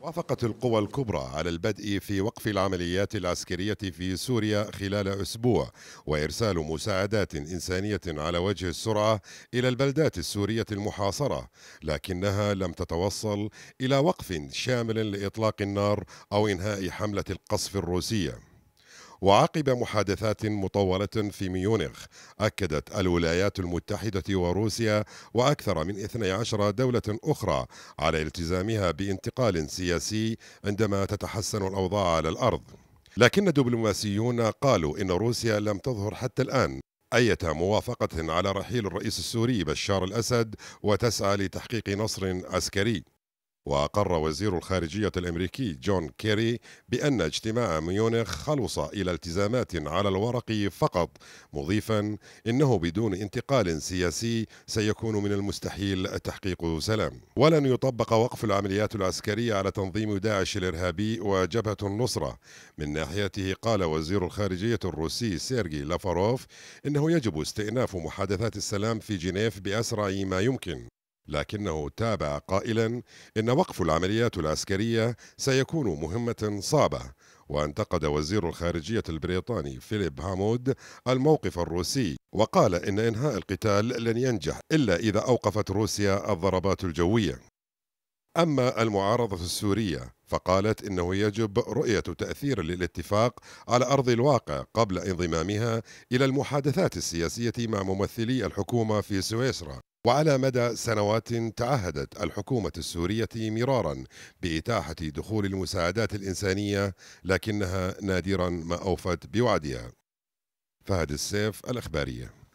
وافقت القوى الكبرى على البدء في وقف العمليات العسكرية في سوريا خلال أسبوع وإرسال مساعدات إنسانية على وجه السرعة إلى البلدات السورية المحاصرة لكنها لم تتوصل إلى وقف شامل لإطلاق النار أو إنهاء حملة القصف الروسية وعقب محادثات مطولة في ميونخ أكدت الولايات المتحدة وروسيا وأكثر من 12 دولة أخرى على التزامها بانتقال سياسي عندما تتحسن الأوضاع على الأرض لكن دبلوماسيون قالوا إن روسيا لم تظهر حتى الآن أية موافقة على رحيل الرئيس السوري بشار الأسد وتسعى لتحقيق نصر عسكري وأقر وزير الخارجية الأمريكي جون كيري بأن اجتماع ميونخ خلص إلى التزامات على الورق فقط مضيفا إنه بدون انتقال سياسي سيكون من المستحيل تحقيق سلام ولن يطبق وقف العمليات العسكرية على تنظيم داعش الإرهابي وجبهة النصرة من ناحيته قال وزير الخارجية الروسي سيرجي لافاروف إنه يجب استئناف محادثات السلام في جنيف بأسرع ما يمكن لكنه تابع قائلا إن وقف العمليات العسكرية سيكون مهمة صعبة وانتقد وزير الخارجية البريطاني فيليب هامود الموقف الروسي وقال إن إنهاء القتال لن ينجح إلا إذا أوقفت روسيا الضربات الجوية أما المعارضة السورية فقالت إنه يجب رؤية تأثير للاتفاق على أرض الواقع قبل انضمامها إلى المحادثات السياسية مع ممثلي الحكومة في سويسرا وعلى مدى سنوات تعهدت الحكومة السورية مرارا بإتاحة دخول المساعدات الإنسانية لكنها نادرا ما أوفت بوعدها فهد السيف الأخبارية